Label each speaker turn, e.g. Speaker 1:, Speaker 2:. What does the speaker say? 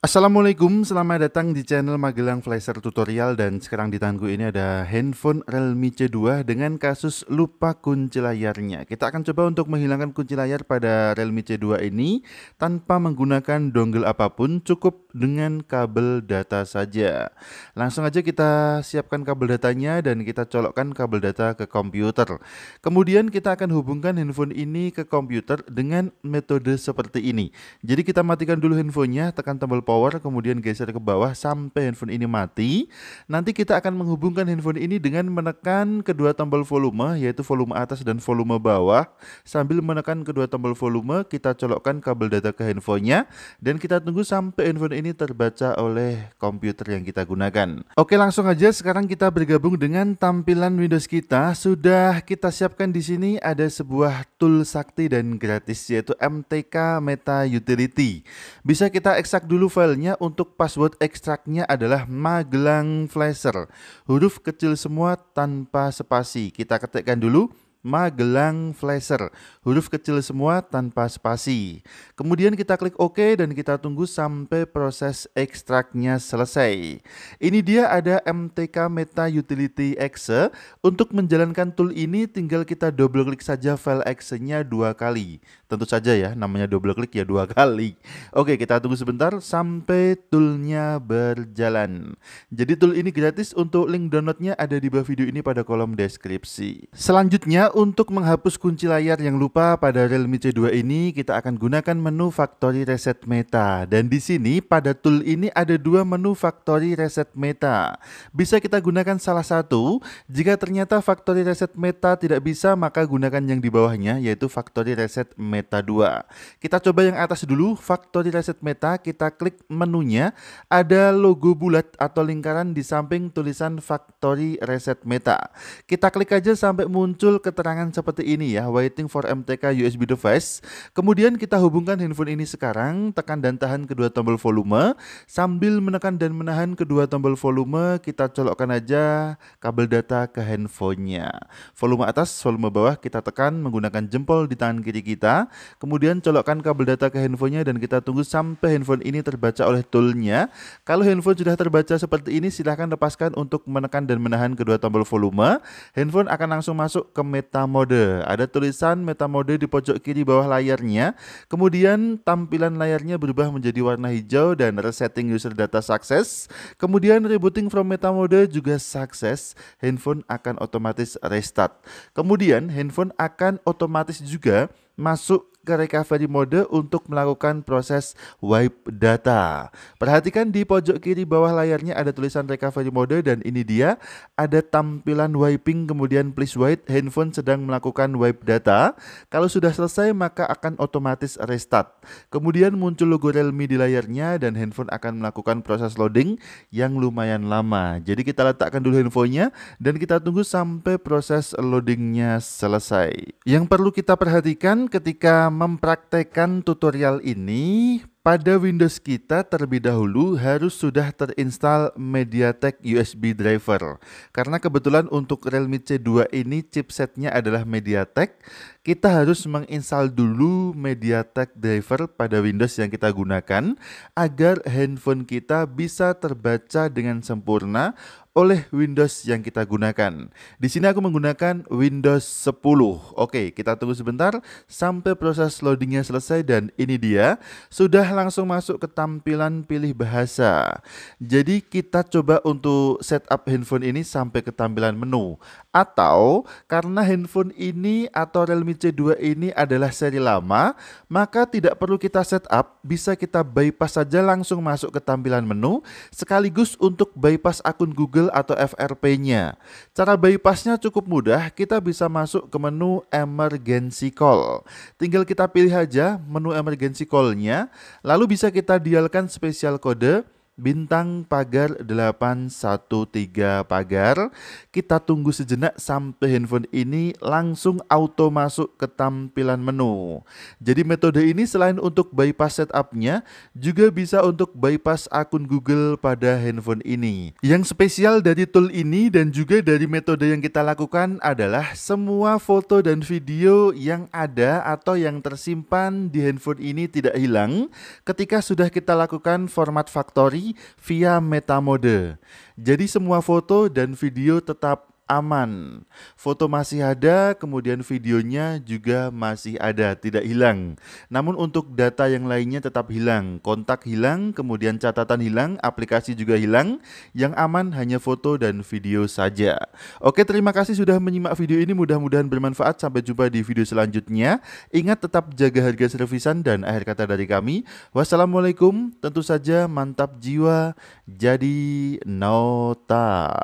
Speaker 1: Assalamualaikum, selamat datang di channel Magelang Flasher Tutorial dan sekarang di tanganku ini ada handphone Realme C2 dengan kasus lupa kunci layarnya. Kita akan coba untuk menghilangkan kunci layar pada Realme C2 ini tanpa menggunakan dongle apapun, cukup dengan kabel data saja. Langsung aja kita siapkan kabel datanya dan kita colokkan kabel data ke komputer. Kemudian kita akan hubungkan handphone ini ke komputer dengan metode seperti ini. Jadi kita matikan dulu handphonenya, tekan tombol power kemudian geser ke bawah sampai handphone ini mati. Nanti kita akan menghubungkan handphone ini dengan menekan kedua tombol volume yaitu volume atas dan volume bawah. Sambil menekan kedua tombol volume kita colokkan kabel data ke handphonenya dan kita tunggu sampai handphone ini terbaca oleh komputer yang kita gunakan. Oke langsung aja sekarang kita bergabung dengan tampilan Windows kita. Sudah kita siapkan di sini ada sebuah tool sakti dan gratis yaitu MTK Meta Utility. Bisa kita ekstrak dulu file filenya untuk password ekstraknya adalah Magelang Flasher. Huruf kecil semua tanpa spasi. Kita ketikkan dulu Magelang Flasher. Huruf kecil semua tanpa spasi. Kemudian kita klik OK dan kita tunggu sampai proses ekstraknya selesai. Ini dia ada MTK Meta Utility Exe. Untuk menjalankan tool ini tinggal kita double klik saja file exe-nya dua kali. Tentu saja ya namanya double klik ya dua kali. Oke kita tunggu sebentar sampai toolnya berjalan. Jadi tool ini gratis untuk link downloadnya ada di bawah video ini pada kolom deskripsi. Selanjutnya untuk menghapus kunci layar yang lupa pada Realme C2 ini, kita akan gunakan menu Factory Reset Meta. Dan di sini pada tool ini ada dua menu Factory Reset Meta. Bisa kita gunakan salah satu. Jika ternyata Factory Reset Meta tidak bisa, maka gunakan yang di bawahnya yaitu Factory Reset Meta 2. Kita coba yang atas dulu, Factory Reset Meta, kita klik menunya. Ada logo bulat atau lingkaran di samping tulisan Factory Reset Meta. Kita klik aja sampai muncul ke keterangan seperti ini ya, waiting for MTK USB device. Kemudian kita hubungkan handphone ini sekarang, tekan dan tahan kedua tombol volume. Sambil menekan dan menahan kedua tombol volume, kita colokkan aja kabel data ke handphonenya. Volume atas, volume bawah kita tekan menggunakan jempol di tangan kiri kita. Kemudian colokkan kabel data ke handphonenya dan kita tunggu sampai handphone ini terbaca oleh toolnya. Kalau handphone sudah terbaca seperti ini, silahkan lepaskan untuk menekan dan menahan kedua tombol volume. Handphone akan langsung masuk ke mid metamode. Ada tulisan metamode di pojok kiri bawah layarnya. Kemudian tampilan layarnya berubah menjadi warna hijau dan resetting user data sukses. Kemudian rebooting from metamode juga sukses. Handphone akan otomatis restart. Kemudian handphone akan otomatis juga masuk ke recovery mode untuk melakukan proses wipe data. Perhatikan di pojok kiri bawah layarnya ada tulisan recovery mode dan ini dia ada tampilan wiping kemudian please wait handphone sedang melakukan wipe data. Kalau sudah selesai maka akan otomatis restart. Kemudian muncul logo Realme di layarnya dan handphone akan melakukan proses loading yang lumayan lama. Jadi kita letakkan dulu handphonenya dan kita tunggu sampai proses loadingnya selesai. Yang perlu kita perhatikan ketika mempraktekkan tutorial ini, pada Windows kita terlebih dahulu harus sudah terinstall MediaTek USB driver. Karena kebetulan untuk Realme C2 ini chipsetnya adalah MediaTek, kita harus menginstal dulu MediaTek driver pada Windows yang kita gunakan agar handphone kita bisa terbaca dengan sempurna oleh Windows yang kita gunakan. Di sini aku menggunakan Windows 10. Oke, kita tunggu sebentar sampai proses loadingnya selesai dan ini dia sudah langsung masuk ke tampilan pilih bahasa. Jadi kita coba untuk setup handphone ini sampai ke tampilan menu atau karena handphone ini atau Realme C2 ini adalah seri lama, maka tidak perlu kita setup, bisa kita bypass saja langsung masuk ke tampilan menu sekaligus untuk bypass akun Google Google atau FRP-nya. Cara bypassnya cukup mudah, kita bisa masuk ke menu emergency call. Tinggal kita pilih aja menu emergency call-nya, lalu bisa kita dialkan spesial kode Bintang Pagar 813 Pagar. Kita tunggu sejenak sampai handphone ini langsung auto masuk ke tampilan menu. Jadi metode ini selain untuk bypass setupnya, juga bisa untuk bypass akun Google pada handphone ini. Yang spesial dari tool ini dan juga dari metode yang kita lakukan adalah semua foto dan video yang ada atau yang tersimpan di handphone ini tidak hilang ketika sudah kita lakukan format factory via metamode. Jadi semua foto dan video tetap aman. Foto masih ada, kemudian videonya juga masih ada, tidak hilang. Namun untuk data yang lainnya tetap hilang. Kontak hilang, kemudian catatan hilang, aplikasi juga hilang. Yang aman hanya foto dan video saja. Oke, terima kasih sudah menyimak video ini. Mudah-mudahan bermanfaat. Sampai jumpa di video selanjutnya. Ingat tetap jaga harga servisan dan akhir kata dari kami. Wassalamualaikum. Tentu saja mantap jiwa jadi nota.